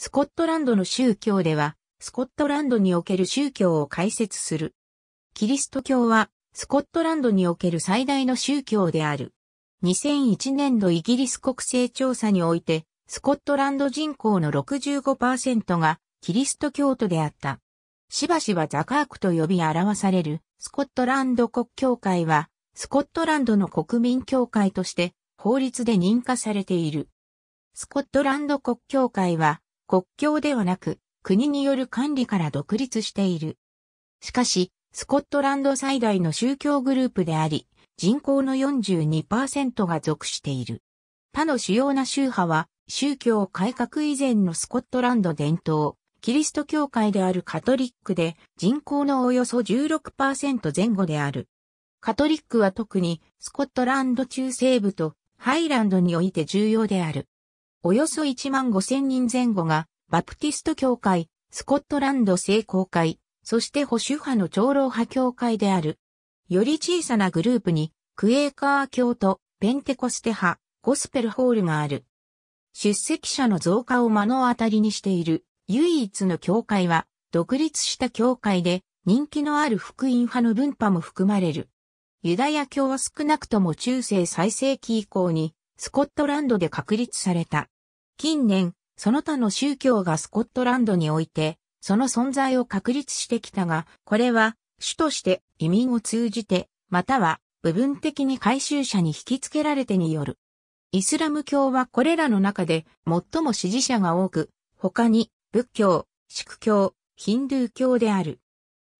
スコットランドの宗教では、スコットランドにおける宗教を解説する。キリスト教は、スコットランドにおける最大の宗教である。2001年度イギリス国勢調査において、スコットランド人口の65%がキリスト教徒であった。しばしばザカークと呼び表されるスコットランド国教会は、スコットランドの国民教会として法律で認可されている。スコットランド国教会は、国境ではなく、国による管理から独立している。しかし、スコットランド最大の宗教グループであり、人口の42%が属している。他の主要な宗派は、宗教改革以前のスコットランド伝統、キリスト教会であるカトリックで人口のおよそ16%前後である。カトリックは特にスコットランド中西部とハイランドにおいて重要である。およそ1万5千人前後が、バプティスト教会、スコットランド聖公会、そして保守派の長老派教会である。より小さなグループに、クエーカー教とペンテコステ派、ゴスペルホールがある。出席者の増加を目の当たりにしている唯一の教会は、独立した教会で人気のある福音派の分派も含まれる。ユダヤ教は少なくとも中世最盛期以降にスコットランドで確立された。近年、その他の宗教がスコットランドにおいて、その存在を確立してきたが、これは、主として移民を通じて、または部分的に回収者に引き付けられてによる。イスラム教はこれらの中で最も支持者が多く、他に仏教、宿教、ヒンドゥー教である。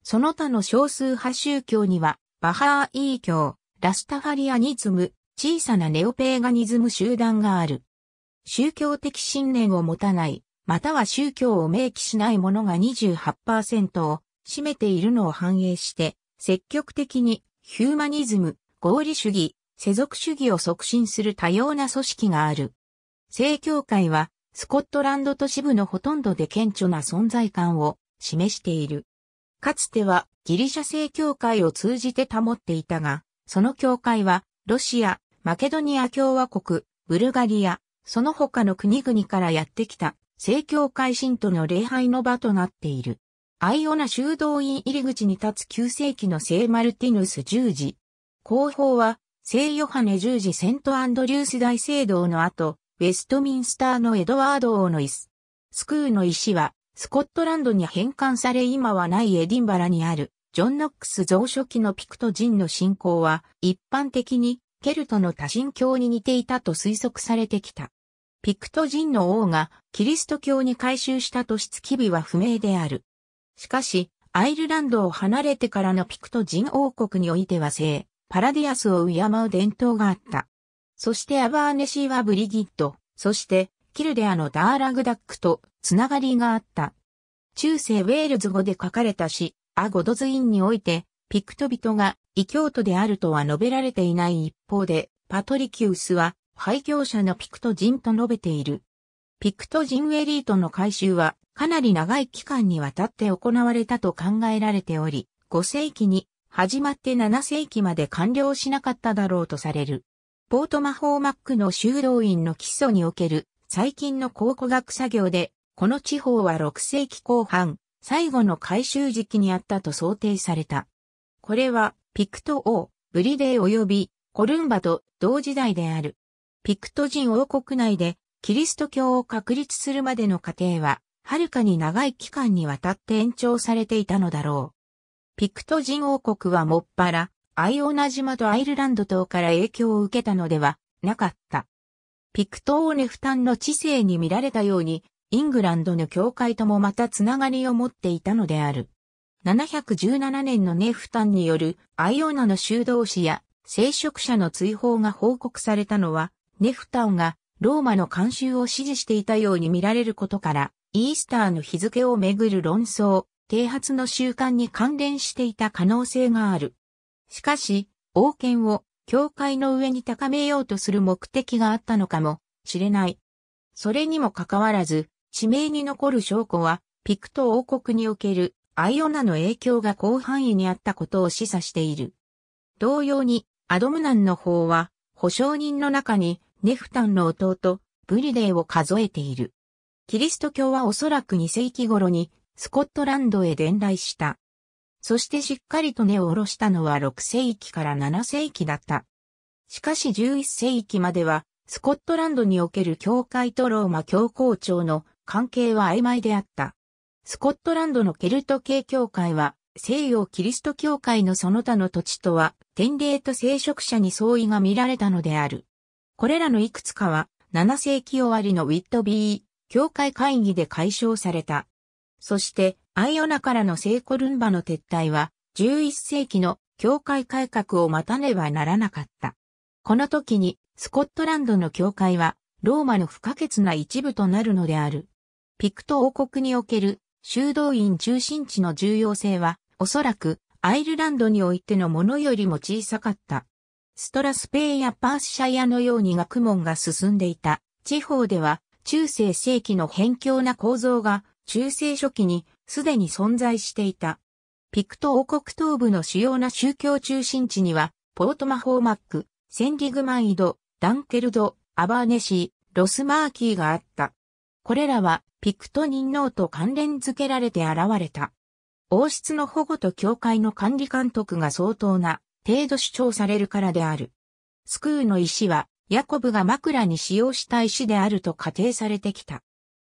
その他の少数派宗教には、バハーイー教、ラスタファリアニズム、小さなネオペーガニズム集団がある。宗教的信念を持たない、または宗教を明記しないものが28%を占めているのを反映して、積極的にヒューマニズム、合理主義、世俗主義を促進する多様な組織がある。正教会は、スコットランド都市部のほとんどで顕著な存在感を示している。かつてはギリシャ正教会を通じて保っていたが、その教会はロシア、マケドニア共和国、ブルガリア、その他の国々からやってきた、正教会信徒の礼拝の場となっている。アイオナ修道院入り口に立つ9世紀の聖マルティヌス十字。後方は、聖ヨハネ十字セントアンドリュース大聖堂の後、ウェストミンスターのエドワード王の椅子。スクーの石は、スコットランドに返還され今はないエディンバラにある、ジョン・ノックス蔵書記のピクト人の信仰は、一般的にケルトの多神教に似ていたと推測されてきた。ピクト人の王がキリスト教に改宗した年月日は不明である。しかし、アイルランドを離れてからのピクト人王国においては聖、パラディアスを敬う伝統があった。そしてアバーネシーはブリギット、そしてキルデアのダーラグダックとつながりがあった。中世ウェールズ語で書かれた詩、アゴドズインにおいて、ピクト人が異教徒であるとは述べられていない一方で、パトリキウスは、廃業者のピクト人と述べている。ピクト人エリートの改修は、かなり長い期間にわたって行われたと考えられており、5世紀に始まって7世紀まで完了しなかっただろうとされる。ポートマホーマックの修道院の基礎における最近の考古学作業で、この地方は6世紀後半、最後の改修時期にあったと想定された。これはピクト王、ブリデー及びコルンバと同時代である。ピクト人王国内でキリスト教を確立するまでの過程は、はるかに長い期間にわたって延長されていたのだろう。ピクト人王国はもっぱら、アイオナ島とアイルランド島から影響を受けたのではなかった。ピクト王ネフタンの知性に見られたように、イングランドの教会ともまたつながりを持っていたのである。717年のネフタンによるアイオナの修道士や聖職者の追放が報告されたのは、ネフタンがローマの慣習を支持していたように見られることから、イースターの日付をめぐる論争、啓発の習慣に関連していた可能性がある。しかし、王権を教会の上に高めようとする目的があったのかもしれない。それにもかかわらず、地名に残る証拠は、ピクト王国におけるアイオナの影響が広範囲にあったことを示唆している。同様に、アドムナンの方は、保証人の中に、ネフタンの弟、ブリデーを数えている。キリスト教はおそらく2世紀頃に、スコットランドへ伝来した。そしてしっかりと根を下ろしたのは6世紀から7世紀だった。しかし11世紀までは、スコットランドにおける教会とローマ教皇庁の関係は曖昧であった。スコットランドのケルト系教会は、西洋キリスト教会のその他の土地とは、天霊と聖職者に相違が見られたのである。これらのいくつかは、7世紀終わりのウィットビー、教会会議で解消された。そして、アイオナからの聖コルンバの撤退は、11世紀の教会改革を待たねばならなかった。この時に、スコットランドの教会は、ローマの不可欠な一部となるのである。ピクト王国における修道院中心地の重要性は、おそらく、アイルランドにおいてのものよりも小さかった。ストラスペイやパースシャイアのように学問が進んでいた地方では、中世世紀の偏境な構造が、中世初期にすでに存在していた。ピクト王国東部の主要な宗教中心地には、ポートマホーマック、センディグマイド、ダンケルド、アバーネシー、ロスマーキーがあった。これらはピクト人ーと関連付けられて現れた。王室の保護と教会の管理監督が相当な程度主張されるからである。スクーの石はヤコブが枕に使用した石であると仮定されてきた。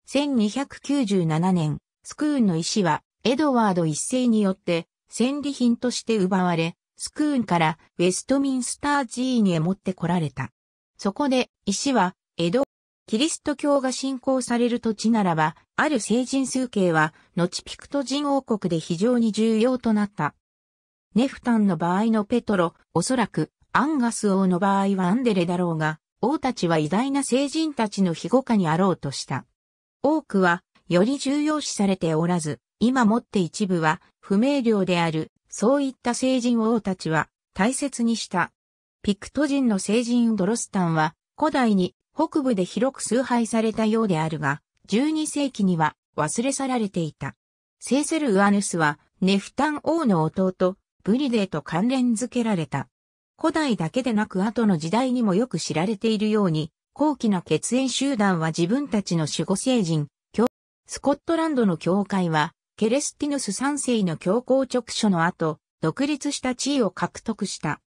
1297年、スクーンの石はエドワード一世によって戦利品として奪われ、スクーンからウェストミンスター寺院へ持ってこられた。そこで石はエドキリスト教が信仰される土地ならば、ある聖人数形は、後ピクト人王国で非常に重要となった。ネフタンの場合のペトロ、おそらく、アンガス王の場合はアンデレだろうが、王たちは偉大な聖人たちの庇護下にあろうとした。多くは、より重要視されておらず、今もって一部は、不明瞭である、そういった聖人王たちは、大切にした。ピクト人の聖人ドロスタンは、古代に北部で広く崇拝されたようであるが、12世紀には忘れ去られていた。セーセル・ウアヌスは、ネフタン王の弟、ブリデーと関連付けられた。古代だけでなく後の時代にもよく知られているように、高貴な血縁集団は自分たちの守護聖人、スコットランドの教会は、ケレスティヌス3世の教皇直所の後、独立した地位を獲得した。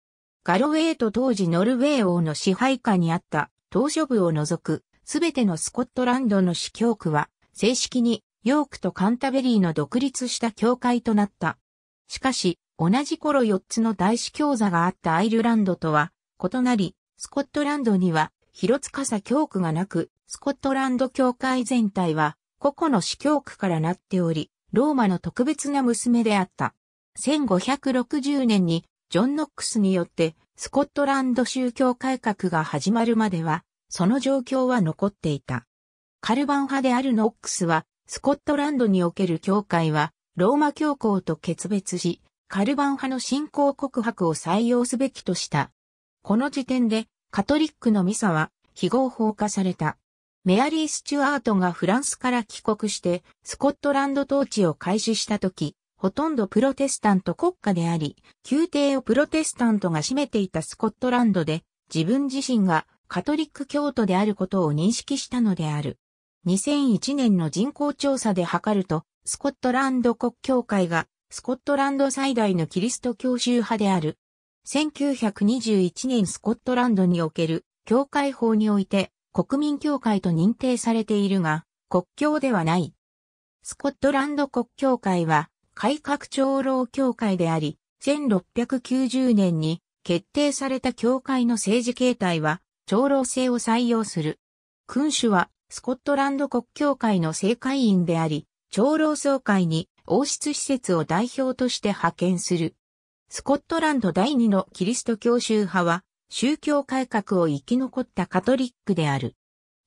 ガロウェイと当時ノルウェー王の支配下にあった島初部を除く、すべてのスコットランドの司教区は、正式にヨークとカンタベリーの独立した教会となった。しかし、同じ頃4つの大司教座があったアイルランドとは異なり、スコットランドには広塚さ教区がなく、スコットランド教会全体は個々の司教区からなっており、ローマの特別な娘であった。1560年にジョン・ノックスによってスコットランド宗教改革が始まるまでは、その状況は残っていた。カルバン派であるノックスは、スコットランドにおける教会は、ローマ教皇と決別し、カルバン派の信仰告白を採用すべきとした。この時点で、カトリックのミサは、非合法化された。メアリー・スチュアートがフランスから帰国して、スコットランド統治を開始した時、ほとんどプロテスタント国家であり、宮廷をプロテスタントが占めていたスコットランドで、自分自身がカトリック教徒であることを認識したのである。2001年の人口調査で測ると、スコットランド国教会がスコットランド最大のキリスト教宗派である。1921年スコットランドにおける教会法において国民教会と認定されているが、国教ではない。スコットランド国教会は改革長老協会であり、1690年に決定された協会の政治形態は長老制を採用する。君主はスコットランド国教会の政会員であり、長老総会に王室施設を代表として派遣する。スコットランド第二のキリスト教宗派は、宗教改革を生き残ったカトリックである。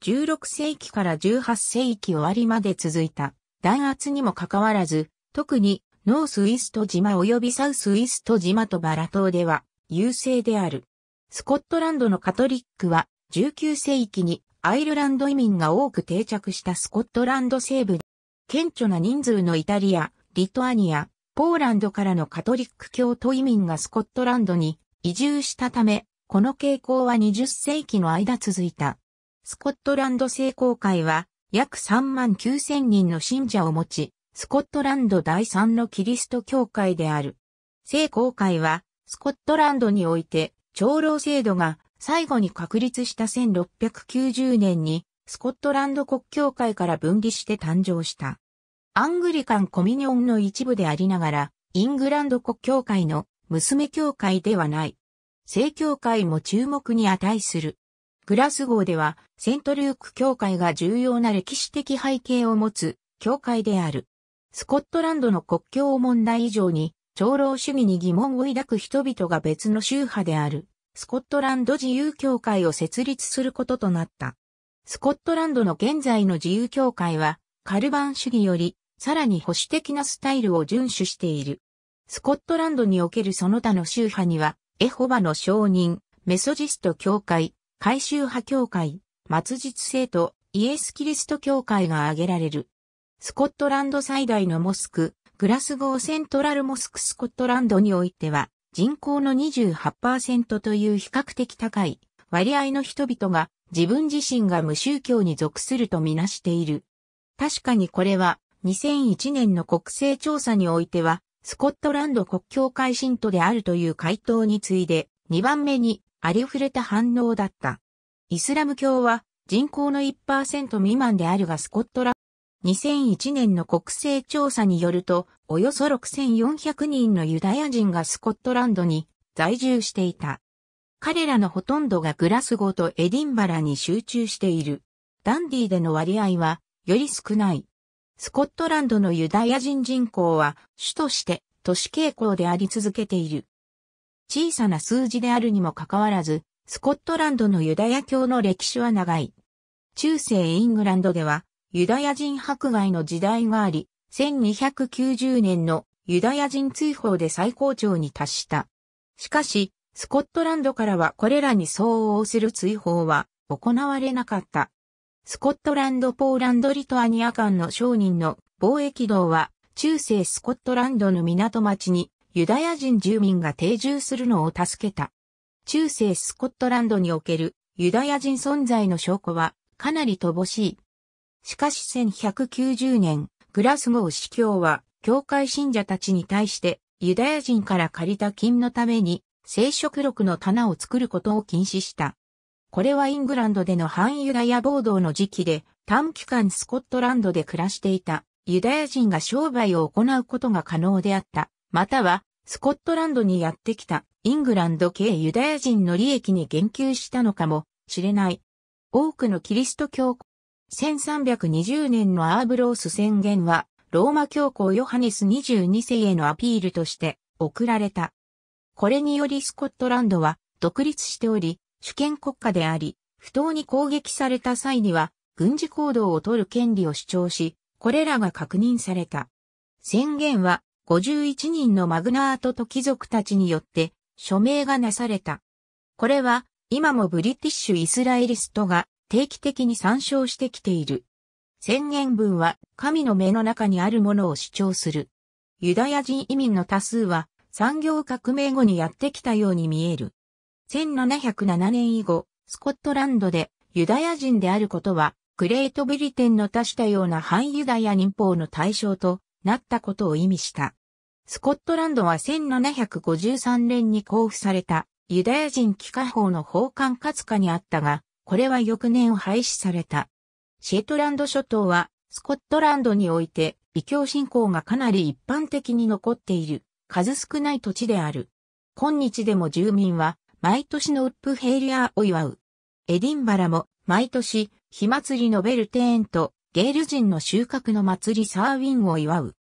16世紀から18世紀終わりまで続いた弾圧にもかかわらず、特にノースイスト島及びサウスイスト島とバラ島では優勢である。スコットランドのカトリックは19世紀にアイルランド移民が多く定着したスコットランド西部。顕著な人数のイタリア、リトアニア、ポーランドからのカトリック教徒移民がスコットランドに移住したため、この傾向は20世紀の間続いた。スコットランド聖公会は約3万9000人の信者を持ち、スコットランド第三のキリスト教会である。聖公会は、スコットランドにおいて、長老制度が最後に確立した1690年に、スコットランド国教会から分離して誕生した。アングリカンコミニオンの一部でありながら、イングランド国教会の娘教会ではない。聖教会も注目に値する。グラスゴーでは、セントルーク教会が重要な歴史的背景を持つ教会である。スコットランドの国境問題以上に、長老主義に疑問を抱く人々が別の宗派である、スコットランド自由協会を設立することとなった。スコットランドの現在の自由協会は、カルバン主義より、さらに保守的なスタイルを遵守している。スコットランドにおけるその他の宗派には、エホバの証人、メソジスト教会、改宗派協会、末日聖徒、イエス・キリスト教会が挙げられる。スコットランド最大のモスク、グラスゴーセントラルモスクスコットランドにおいては、人口の28%という比較的高い割合の人々が自分自身が無宗教に属するとみなしている。確かにこれは2001年の国勢調査においては、スコットランド国教会信徒であるという回答に次いで、2番目にありふれた反応だった。イスラム教は人口の1%未満であるがスコットランド2001年の国勢調査によると、およそ6400人のユダヤ人がスコットランドに在住していた。彼らのほとんどがグラスゴとエディンバラに集中している。ダンディーでの割合はより少ない。スコットランドのユダヤ人人口は主として都市傾向であり続けている。小さな数字であるにもかかわらず、スコットランドのユダヤ教の歴史は長い。中世イングランドではユダヤ人迫害の時代があり、1290年のユダヤ人追放で最高潮に達した。しかし、スコットランドからはこれらに相応する追放は行われなかった。スコットランド・ポーランド・リトアニア間の商人の貿易道は中世スコットランドの港町にユダヤ人住民が定住するのを助けた。中世スコットランドにおけるユダヤ人存在の証拠はかなり乏しい。しかし1190年、グラスゴー司教は、教会信者たちに対して、ユダヤ人から借りた金のために、聖職録の棚を作ることを禁止した。これはイングランドでの反ユダヤ暴動の時期で、短期間スコットランドで暮らしていたユダヤ人が商売を行うことが可能であった。または、スコットランドにやってきたイングランド系ユダヤ人の利益に言及したのかもしれない。多くのキリスト教1320年のアーブロース宣言は、ローマ教皇ヨハネス22世へのアピールとして送られた。これによりスコットランドは独立しており、主権国家であり、不当に攻撃された際には軍事行動を取る権利を主張し、これらが確認された。宣言は51人のマグナートと貴族たちによって署名がなされた。これは今もブリティッシュ・イスラエリストが定期的に参照してきている。宣言文は神の目の中にあるものを主張する。ユダヤ人移民の多数は産業革命後にやってきたように見える。1707年以後、スコットランドでユダヤ人であることは、グレートブリテンの多種多様な反ユダヤ人法の対象となったことを意味した。スコットランドは1753年に交付されたユダヤ人帰化法の法かつ下にあったが、これは翌年廃止された。シェトランド諸島は、スコットランドにおいて、異教信仰がかなり一般的に残っている、数少ない土地である。今日でも住民は、毎年のウップヘイリアを祝う。エディンバラも、毎年、火祭りのベルテーンと、ゲール人の収穫の祭りサーウィンを祝う。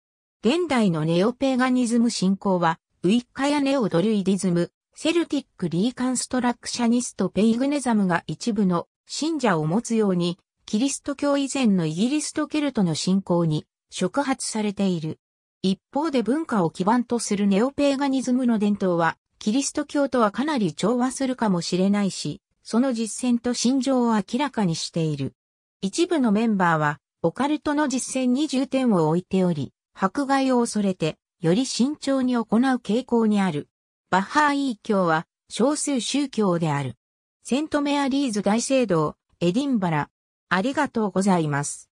現代のネオペーガニズム信仰は、ウィッカやネオドルイディズム、セルティックリーカンストラクシャニストペイグネザムが一部の信者を持つように、キリスト教以前のイギリスとケルトの信仰に触発されている。一方で文化を基盤とするネオペイガニズムの伝統は、キリスト教とはかなり調和するかもしれないし、その実践と心情を明らかにしている。一部のメンバーは、オカルトの実践に重点を置いており、迫害を恐れて、より慎重に行う傾向にある。バッハーイー教は少数宗教である。セントメアリーズ大聖堂、エディンバラ。ありがとうございます。